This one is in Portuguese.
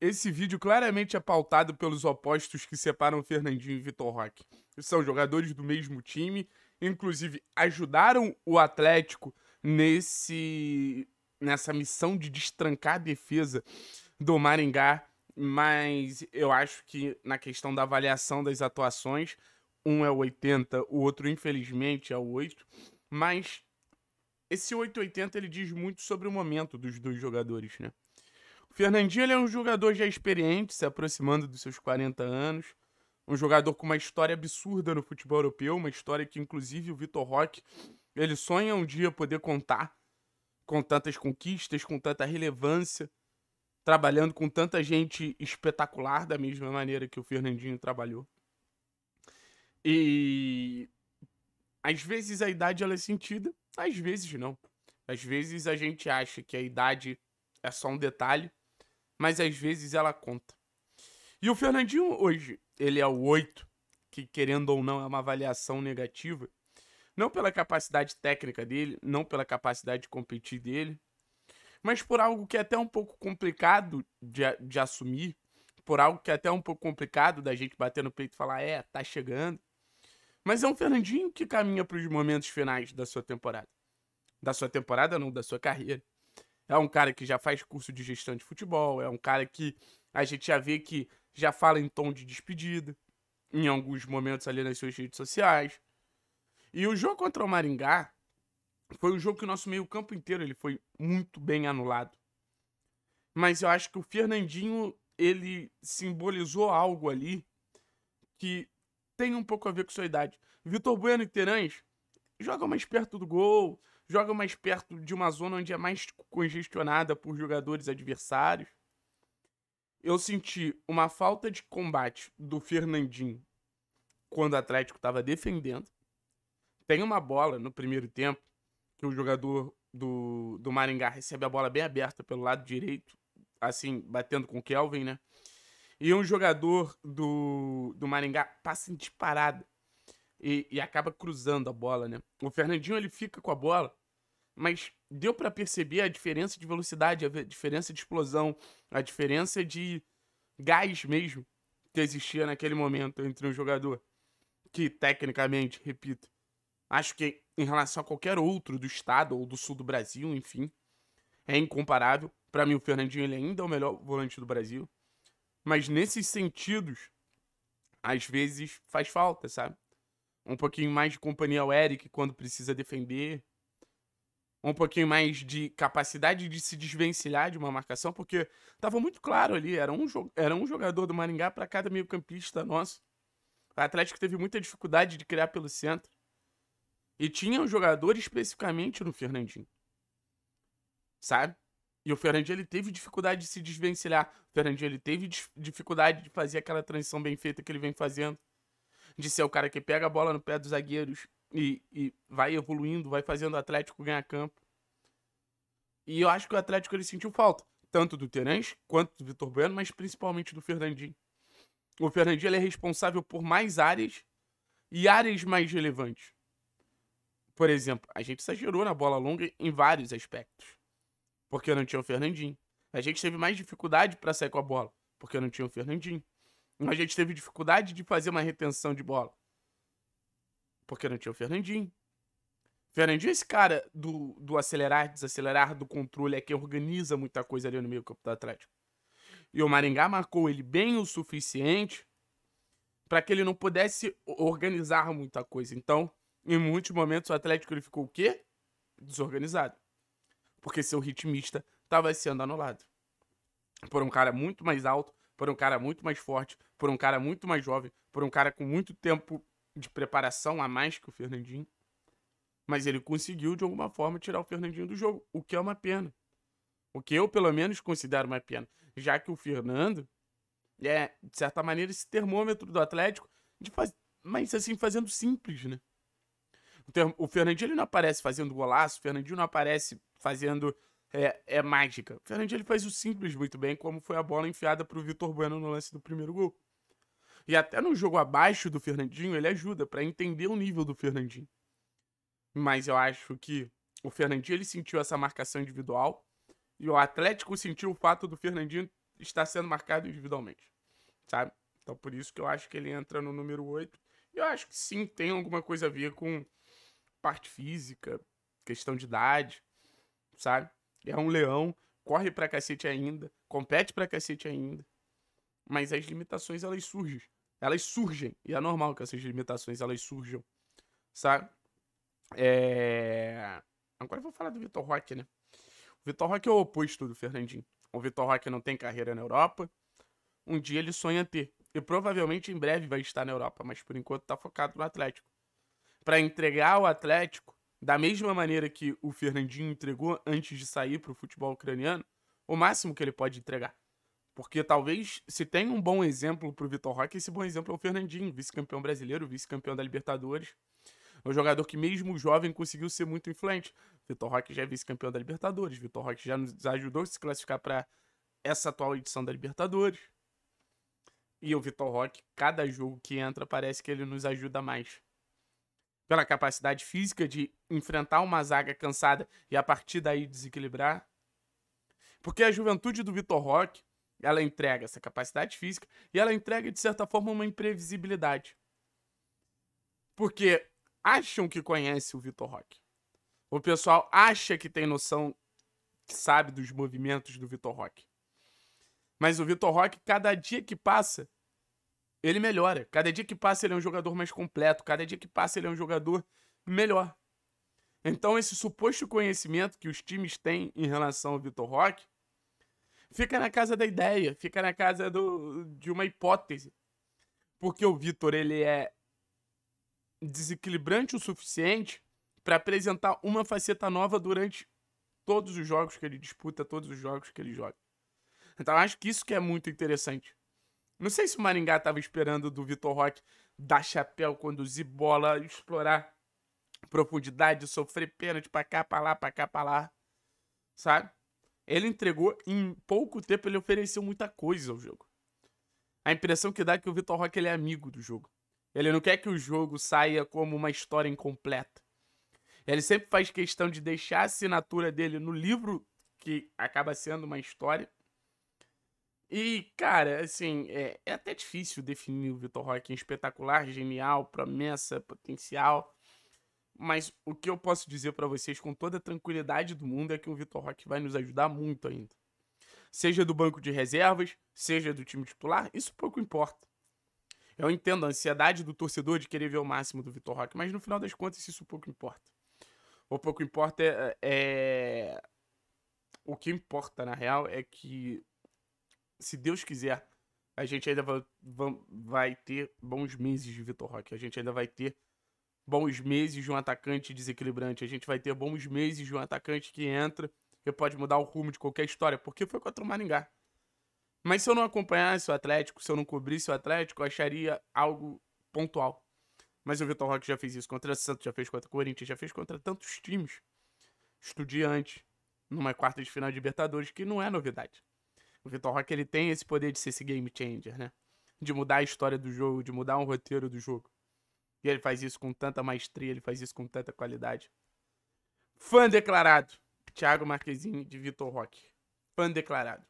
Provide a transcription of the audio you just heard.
esse vídeo claramente é pautado pelos opostos que separam Fernandinho e Vitor Roque. São jogadores do mesmo time, inclusive ajudaram o Atlético nesse nessa missão de destrancar a defesa do Maringá, mas eu acho que na questão da avaliação das atuações, um é o 80, o outro infelizmente é o 8, mas esse 880 ele diz muito sobre o momento dos dois jogadores, né? O Fernandinho ele é um jogador já experiente, se aproximando dos seus 40 anos. Um jogador com uma história absurda no futebol europeu, uma história que, inclusive, o Vitor Roque ele sonha um dia poder contar com tantas conquistas, com tanta relevância, trabalhando com tanta gente espetacular da mesma maneira que o Fernandinho trabalhou. E às vezes a idade ela é sentida, às vezes não. Às vezes a gente acha que a idade é só um detalhe mas às vezes ela conta. E o Fernandinho hoje, ele é o 8, que querendo ou não é uma avaliação negativa, não pela capacidade técnica dele, não pela capacidade de competir dele, mas por algo que é até um pouco complicado de, de assumir, por algo que é até um pouco complicado da gente bater no peito e falar, é, tá chegando. Mas é um Fernandinho que caminha para os momentos finais da sua temporada. Da sua temporada, não, da sua carreira é um cara que já faz curso de gestão de futebol, é um cara que a gente já vê que já fala em tom de despedida, em alguns momentos ali nas suas redes sociais. E o jogo contra o Maringá foi um jogo que o nosso meio-campo inteiro ele foi muito bem anulado. Mas eu acho que o Fernandinho ele simbolizou algo ali que tem um pouco a ver com sua idade. Vitor Bueno e Terãs jogam mais perto do gol, joga mais perto de uma zona onde é mais congestionada por jogadores adversários. Eu senti uma falta de combate do Fernandinho quando o Atlético estava defendendo. Tem uma bola no primeiro tempo que o jogador do, do Maringá recebe a bola bem aberta pelo lado direito, assim, batendo com o Kelvin, né? E um jogador do, do Maringá passa em disparada e, e acaba cruzando a bola, né? O Fernandinho ele fica com a bola mas deu para perceber a diferença de velocidade, a diferença de explosão, a diferença de gás mesmo que existia naquele momento entre um jogador que, tecnicamente, repito, acho que em relação a qualquer outro do estado ou do sul do Brasil, enfim, é incomparável. Para mim, o Fernandinho ele ainda é o melhor volante do Brasil. Mas nesses sentidos, às vezes faz falta, sabe? Um pouquinho mais de companhia ao Eric quando precisa defender um pouquinho mais de capacidade de se desvencilhar de uma marcação, porque estava muito claro ali, era um, era um jogador do Maringá para cada meio-campista nosso. O Atlético teve muita dificuldade de criar pelo centro. E tinha um jogador especificamente no Fernandinho. Sabe? E o Fernandinho ele teve dificuldade de se desvencilhar. O Fernandinho ele teve dificuldade de fazer aquela transição bem feita que ele vem fazendo. De ser o cara que pega a bola no pé dos zagueiros, e, e vai evoluindo, vai fazendo o Atlético ganhar campo. E eu acho que o Atlético ele sentiu falta, tanto do Terãs quanto do Vitor Bueno, mas principalmente do Fernandinho. O Fernandinho ele é responsável por mais áreas e áreas mais relevantes. Por exemplo, a gente exagerou na bola longa em vários aspectos, porque não tinha o Fernandinho. A gente teve mais dificuldade para sair com a bola, porque não tinha o Fernandinho. A gente teve dificuldade de fazer uma retenção de bola, porque não tinha o Fernandinho. Fernandinho é esse cara do, do acelerar, desacelerar, do controle, é que organiza muita coisa ali no meio campo do Atlético. E o Maringá marcou ele bem o suficiente para que ele não pudesse organizar muita coisa. Então, em muitos momentos, o Atlético ele ficou o quê? Desorganizado. Porque seu ritmista estava sendo anulado. Por um cara muito mais alto, por um cara muito mais forte, por um cara muito mais jovem, por um cara com muito tempo de preparação a mais que o Fernandinho. Mas ele conseguiu, de alguma forma, tirar o Fernandinho do jogo, o que é uma pena. O que eu, pelo menos, considero uma pena. Já que o Fernando é, de certa maneira, esse termômetro do Atlético, de faz... mas assim, fazendo simples, né? O, term... o Fernandinho não aparece fazendo golaço, o Fernandinho não aparece fazendo é, é mágica. O Fernandinho ele faz o simples muito bem, como foi a bola enfiada para o Vitor Bueno no lance do primeiro gol. E até no jogo abaixo do Fernandinho, ele ajuda para entender o nível do Fernandinho. Mas eu acho que o Fernandinho ele sentiu essa marcação individual e o Atlético sentiu o fato do Fernandinho estar sendo marcado individualmente, sabe? Então por isso que eu acho que ele entra no número 8. E eu acho que sim, tem alguma coisa a ver com parte física, questão de idade, sabe? É um leão, corre pra cacete ainda, compete pra cacete ainda. Mas as limitações, elas surgem. Elas surgem. E é normal que essas limitações, elas surjam. Sabe? É... Agora eu vou falar do Vitor Roque, né? O Vitor Roque é o oposto do Fernandinho. O Vitor Roque não tem carreira na Europa. Um dia ele sonha ter. E provavelmente em breve vai estar na Europa, mas por enquanto está focado no Atlético. Para entregar o Atlético, da mesma maneira que o Fernandinho entregou antes de sair para o futebol ucraniano, o máximo que ele pode entregar. Porque talvez, se tem um bom exemplo pro Vitor Roque, esse bom exemplo é o Fernandinho, vice-campeão brasileiro, vice-campeão da Libertadores. É um jogador que, mesmo jovem, conseguiu ser muito influente. Vitor Roque já é vice-campeão da Libertadores. Vitor Roque já nos ajudou a se classificar para essa atual edição da Libertadores. E o Vitor Roque, cada jogo que entra, parece que ele nos ajuda mais. Pela capacidade física de enfrentar uma zaga cansada e a partir daí desequilibrar. Porque a juventude do Vitor Roque ela entrega essa capacidade física e ela entrega, de certa forma, uma imprevisibilidade. Porque acham que conhece o Vitor Roque. O pessoal acha que tem noção, que sabe dos movimentos do Vitor Roque. Mas o Vitor Roque, cada dia que passa, ele melhora. Cada dia que passa, ele é um jogador mais completo. Cada dia que passa, ele é um jogador melhor. Então, esse suposto conhecimento que os times têm em relação ao Vitor Roque fica na casa da ideia, fica na casa do, de uma hipótese. Porque o Vitor, ele é desequilibrante o suficiente para apresentar uma faceta nova durante todos os jogos que ele disputa, todos os jogos que ele joga. Então acho que isso que é muito interessante. Não sei se o Maringá estava esperando do Vitor Roque dar chapéu, conduzir bola, explorar profundidade, sofrer pênalti para cá, para lá, para cá, para lá, sabe? Ele entregou em pouco tempo, ele ofereceu muita coisa ao jogo. A impressão que dá é que o Vitor Roque ele é amigo do jogo. Ele não quer que o jogo saia como uma história incompleta. Ele sempre faz questão de deixar a assinatura dele no livro, que acaba sendo uma história. E, cara, assim, é, é até difícil definir o Vitor Roque em é espetacular, genial, promessa, potencial. Mas o que eu posso dizer para vocês com toda a tranquilidade do mundo é que o Vitor Roque vai nos ajudar muito ainda. Seja do banco de reservas, seja do time titular, isso pouco importa. Eu entendo a ansiedade do torcedor de querer ver o máximo do Vitor Roque, mas no final das contas isso pouco importa. O pouco importa é, é... é o que importa, na real, é que, se Deus quiser, a gente ainda vai, vai ter bons meses de Vitor Roque. A gente ainda vai ter bons meses de um atacante desequilibrante. A gente vai ter bons meses de um atacante que entra e pode mudar o rumo de qualquer história, porque foi contra o Maringá. Mas se eu não acompanhasse o Atlético, se eu não cobrisse o Atlético, eu acharia algo pontual. Mas o Vitor Roque já fez isso contra o Santos, já fez contra o Corinthians, já fez contra tantos times. Estudiante, numa quarta de final de Libertadores, que não é novidade. O Vitor Roque ele tem esse poder de ser esse game changer, né? De mudar a história do jogo, de mudar um roteiro do jogo. E ele faz isso com tanta maestria, ele faz isso com tanta qualidade. Fã declarado, Thiago Marquezinho de Vitor Roque. Fã declarado.